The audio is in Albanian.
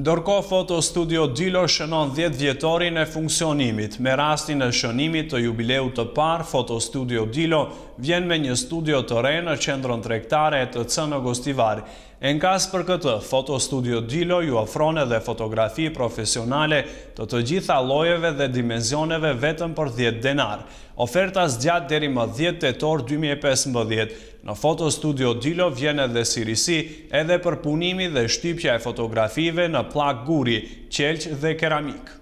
Dorko Foto Studio Dilo shënon 10 vjetorin e funksionimit. Me rastin e shënimit të jubileu të par, Foto Studio Dilo vjen me një studio të re në qendron trektare e të cënë Gostivari. Enkas për këtë, Foto Studio Dilo ju ofron edhe fotografi profesionale të të gjitha lojeve dhe dimenzioneve vetëm për 10 denar. Ofertas gjatë deri më 10 torë 2015. Në Foto Studio Dilo vjen edhe sirisi edhe për punimi dhe shtypja e fotografive në plak guri, qelq dhe keramikë.